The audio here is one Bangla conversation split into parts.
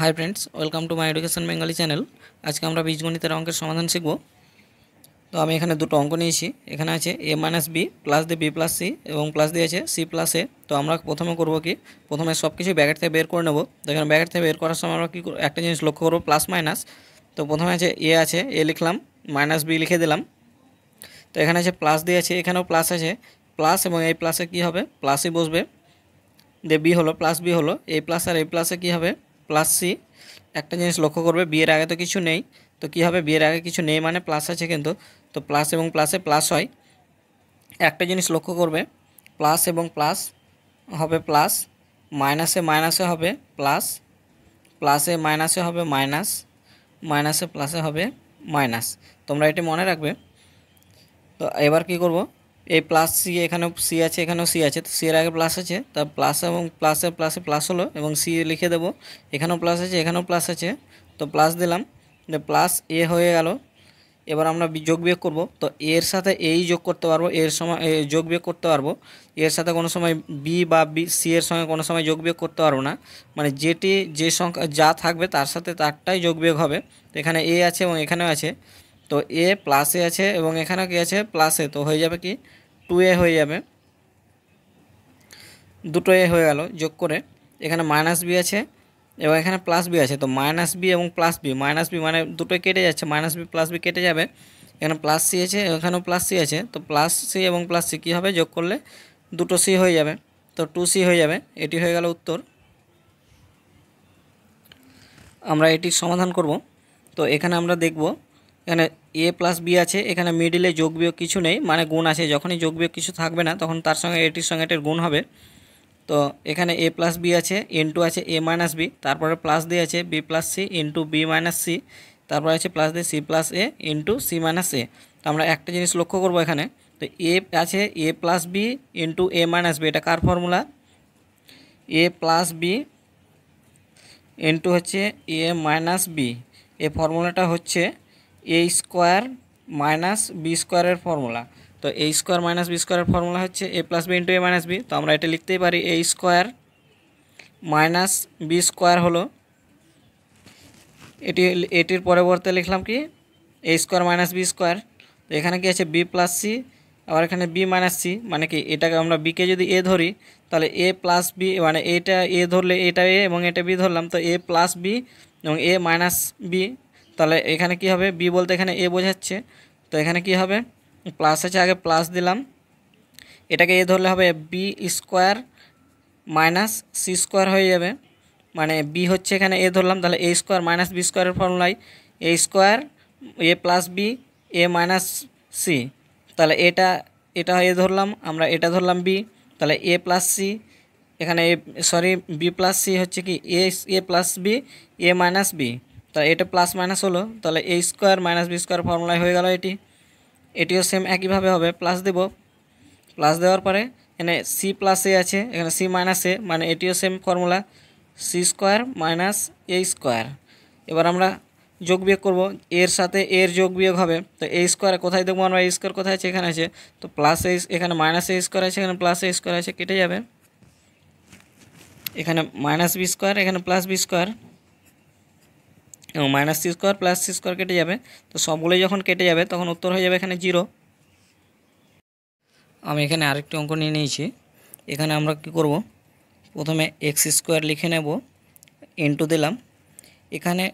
high friends welcome to my education Bengali channel আজকে আমরা বীজগণিতের অঙ্কের সমাধান শিখব তো আমি এখানে দুটো অঙ্ক নিয়েছি এখানে আছে এ মাইনাস বি প্লাস দিয়ে বি প্লাস সি এবং প্লাস দিয়ে আছে সি প্লাস এ তো আমরা প্রথমে করব কি প্রথমে সব কিছু ব্যাকেট থেকে বের করে নেব তো এখানে ব্যাকেট থেকে বের করার সময় আমরা কী একটা জিনিস লক্ষ্য করবো প্লাস মাইনাস তো প্রথমে আছে এ আছে এ লিখলাম মাইনাস বি লিখে দিলাম তো এখানে আছে প্লাস দিয়ে আছে এখানেও প্লাস আছে প্লাস এবং এই প্লাসে কী হবে প্লাসই বসবে যে বি হলো প্লাস বি হলো এই প্লাস আর এই প্লাসে কী হবে প্লাস সি একটা জিনিস লক্ষ্য করবে বিয়ের আগে তো কিছু নেই তো কী হবে বিয়ের আগে কিছু নেই মানে প্লাস আছে কিন্তু তো প্লাস এবং প্লাসে প্লাস হয় একটা জিনিস লক্ষ্য করবে প্লাস এবং প্লাস হবে প্লাস মাইনাসে মাইনাসে হবে প্লাস প্লাসে মাইনাসে হবে মাইনাস মাইনাসে প্লাসে হবে মাইনাস তোমরা এটি মনে রাখবে তো এবার কি করব এই প্লাস সি এখানেও সি আছে এখানেও সি আছে তো সি এর আগে প্লাস আছে তা প্লাস এবং প্লাসে প্লাসে প্লাস হলো এবং সি লিখে দেবো এখানেও প্লাস আছে এখানেও প্লাস আছে তো প্লাস দিলাম প্লাস এ হয়ে গেল এবার আমরা যোগ বিয়োগ করব তো এর সাথে এই যোগ করতে পারবো এর সময় যোগ বিয়োগ করতে পারবো এর সাথে কোনো সময় বি বা বি সি এর সঙ্গে কোনো সময় যোগ বিয়োগ করতে পারবো না মানে যেটি যে সংখ্যা যা থাকবে তার সাথে তারটাই যোগ বিয়োগ হবে এখানে এ আছে এবং এখানেও আছে তো এ প্লাসে আছে এবং এখানেও কি আছে প্লাসে তো হয়ে যাবে কি টু এ হয়ে যাবে দুটো এ হয়ে গেল যোগ করে এখানে মাইনাস বি আছে এবং এখানে প্লাস বি আছে তো মাইনাস বি এবং প্লাস বি মাইনাস বি মানে দুটো কেটে যাচ্ছে মাইনাস বি প্লাস বি কেটে যাবে এখানে প্লাস সি আছে এখানেও প্লাস সি আছে তো প্লাস সি এবং প্লাস সি কী হবে যোগ করলে দুটো সি হয়ে যাবে তো টু সি হয়ে যাবে এটি হয়ে গেল উত্তর আমরা এটি সমাধান করব তো এখানে আমরা দেখব এখানে এ প্লাস বি আছে এখানে মিডিলে যোগ বিয়োগ কিছু নেই মানে গুণ আছে যখনই যোগ বিয়োগ কিছু থাকবে না তখন তার সঙ্গে এটির সঙ্গে এটির গুণ হবে তো এখানে এ প্লাস বি আছে টু আছে এ মাইনাস বি তারপরে প্লাস দিয়ে আছে B plus C into B minus C তারপরে আছে প্লাস দিয়ে C plus A into C minus A তো আমরা একটা জিনিস লক্ষ্য করব এখানে তো এ আছে a plus b into a minus b এটা কার formula a plus b into হচ্ছে এ মাইনাস বি এ ফর্মুলাটা হচ্ছে এ স্কোয়ার মাইনাস বি স্কোয়ারের ফর্মুলা তো এ স্কোয়ার মাইনাস বি স্কোয়ারের ফর্মুলা হচ্ছে a plus b into a minus b তো আমরা এটা লিখতেই পারি a square minus b square হলো এটি এটির পরবর্তী লিখলাম কি a square minus b square তো এখানে কি আছে বি প্লাস সি আবার এখানে বি মাইনাস সি মানে কি এটাকে আমরা বিকে যদি এ ধরি তাহলে এ প্লাস বি মানে এটা এ ধরলে এটা এ এবং এটা বি ধরলাম তো এ প্লাস বি এবং এ মাইনাস বি তাহলে এখানে কি হবে বি বলতে এখানে এ বোঝাচ্ছে তো এখানে কি হবে প্লাস আছে আগে প্লাস দিলাম এটাকে এ ধরলে হবে b square minus c square হয়ে যাবে মানে বি হচ্ছে এখানে এ ধরলাম তাহলে এ স্কোয়ার মাইনাস বি স্কোয়ারের ফর্মুলাই a square a plus b a minus c তাহলে এটা এটা এ ধরলাম আমরা এটা ধরলাম বি তাহলে এ প্লাস সি এখানে সরি বি প্লাস সি হচ্ছে কি a a plus b a minus b তাহলে এটা প্লাস মাইনাস হলো তাহলে a square minus b square ফর্মুলায় হয়ে গেল এটি এটিও সেম একইভাবে হবে প্লাস দেব প্লাস দেওয়ার পরে এখানে সি প্লাস এ আছে এখানে সি মাইনাস এ মানে এটিও same formula c square minus a square এবার আমরা যোগ বিয়োগ করবো এর সাথে এর যোগ বিয়োগ হবে তো এ স্কোয়ার কোথায় দেখবো আমরা এ স্কোয়ার কোথায় আছে এখানে আছে তো প্লাস এ এখানে মাইনাস এ স্কোয়ার আছে এখানে প্লাস এ স্কোয়ার আছে কেটে যাবে এখানে মাইনাস বি স্কোয়ার এখানে প্লাস বি স্কোয়ার এবং minus c square plus c square কেটে যাবে তো সবগুলোই যখন কেটে যাবে তখন উত্তর হয়ে যাবে এখানে জিরো আমি এখানে আরেকটি অঙ্ক নিয়ে নিয়েছি এখানে আমরা কি করব প্রথমে এক্স স্কোয়ার লিখে নেব ইন্টু দিলাম এখানে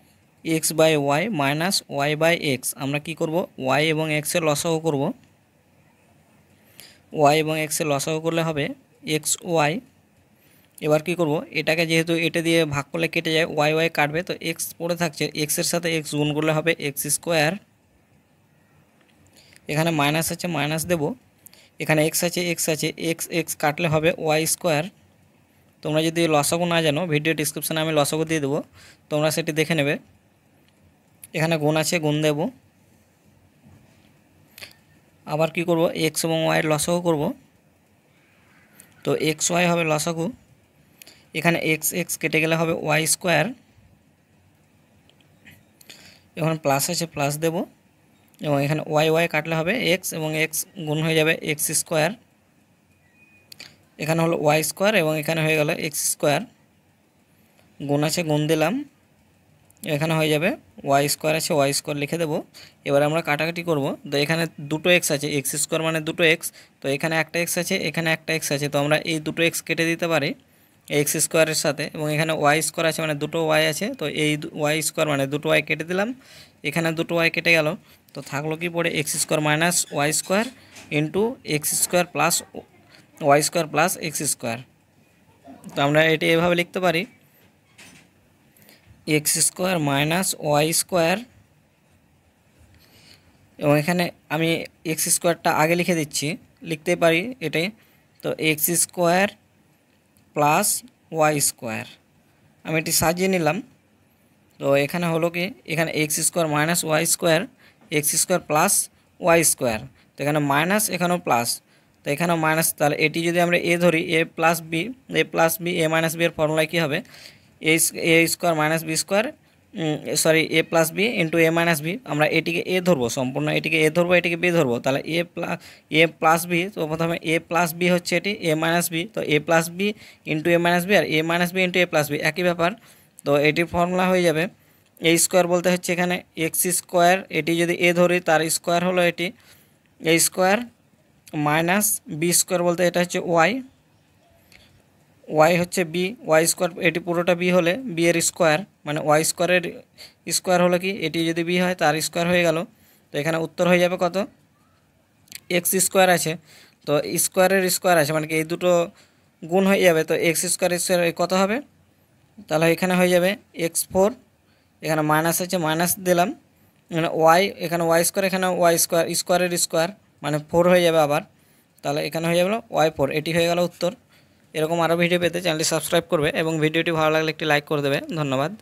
x by y minus y by x আমরা কি করব ওয়াই এবং এক্সের লসাও করব ওয়াই এবং এক্সের লসাও করলে হবে এক্স ওয়াই এবার কি করব এটাকে যেহেতু এটা দিয়ে ভাগ করলে কেটে যায় ওয়াই ওয়াই কাটবে তো এক্স পড়ে থাকছে এক্সের সাথে এক্স গুণ করলে হবে এক্স স্কোয়ার এখানে মাইনাস আছে মাইনাস দেব এখানে এক্স আছে এক্স আছে এক্স এক্স কাটলে হবে ওয়াই স্কোয়ার তোমরা যদি লসকও না জানো ভিডিও ডিসক্রিপশানে আমি লসকও দিয়ে দেবো তোমরা সেটি দেখে নেবে এখানে গুণ আছে গুণ দেব আবার কি করব এক্স এবং ওয়াই লসও করব তো এক্স ওয়াই হবে লসাগু এখানে এক্স এক্স কেটে গেলে হবে ওয়াই স্কোয়ার এখন প্লাস আছে প্লাস দেব এবং এখানে ওয়াই ওয়াই কাটলে হবে এক্স এবং এক্স গুণ হয়ে যাবে এক্স স্কোয়ার এখানে হলো ওয়াই স্কোয়ার এবং এখানে হয়ে গেল এক্স স্কোয়ার গুণ আছে গুণ দিলাম এখানে হয়ে যাবে ওয়াই স্কোয়ার আছে ওয়াই স্কোয়ার লিখে দেবো এবার আমরা কাটাকাটি করব তো এখানে দুটো এক্স আছে এক্স স্কোয়ার মানে দুটো এক্স তো এখানে একটা এক্স আছে এখানে একটা এক্স আছে তো আমরা এই দুটো এক্স কেটে দিতে পারি এক্স স্কোয়ারের সাথে এবং এখানে ওয়াই স্কোয়ার আছে মানে দুটো ওয়াই আছে তো এই ওয়াই স্কোয়ার মানে দুটো ওয়াই কেটে দিলাম এখানে দুটো ওয়াই কেটে গেল তো থাকলো কি পড়ে x square minus y square into x square plus y square plus x square তো আমরা এটি এভাবে লিখতে পারি x square minus y square এবং এখানে আমি এক্স স্কোয়ারটা আগে লিখে দিচ্ছি লিখতে পারি এটাই তো x square plus y square আমি এটি সাজিয়ে নিলাম তো এখানে হলো কি এখানে x square minus y square x square plus y square তো এখানে মাইনাস এখানেও প্লাস তো এখানেও মাইনাস তাহলে এটি যদি আমরা এ ধরি a plus b a plus b a minus b এর ফর্মুলায় কী হবে a square minus b square sorry a plus b into a minus b আমরা এটিকে এ ধরবো সম্পূর্ণ এটিকে এ ধরবো এটিকে বি ধরবো তাহলে a plus a plus b তো প্রথমে এ প্লাস বি হচ্ছে এটি এ মাইনাস বি তো a plus b into a minus b আর a minus b into a plus b একই ব্যাপার তো এটির ফর্মুলা হয়ে যাবে এ স্কোয়ার বলতে হচ্ছে এখানে এক্স স্কোয়ার এটি যদি এ ধরি তার স্কোয়ার হলো এটি a square minus b square বলতে এটা হচ্ছে ওয়াই ওয়াই হচ্ছে বি ওয়াই স্কোয়ার এটি পুরোটা বি হলে বি এর স্কোয়ার মানে ওয়াই স্কোয়ারের স্কোয়ার হলো কি এটি যদি বি হয় তার স্কোয়ার হয়ে গেল তো এখানে উত্তর হয়ে যাবে কত এক্স স্কোয়ার আছে তো স্কোয়ারের স্কোয়ার আছে মানে কি এই দুটো গুণ হয়ে যাবে তো এক্স স্কোয়ার স্কোয়ার কত হবে তাহলে এখানে হয়ে যাবে এক্স ফোর এখানে মাইনাস আছে মাইনাস দিলাম মানে ওয়াই এখানে ওয়াই স্কোয়ার এখানে ওয়াই স্কোয়ার স্কোয়ারের স্কোয়ার মানে ফোর হয়ে যাবে আবার তাহলে এখানে হয়ে যাবে ওয়াই ফোর এটি হয়ে গেল উত্তর এরকম আরও ভিডিও পেতে চ্যানেলটি সাবস্ক্রাইব করবে এবং ভিডিওটি ভালো লাগলে একটি লাইক করে দেবে ধন্যবাদ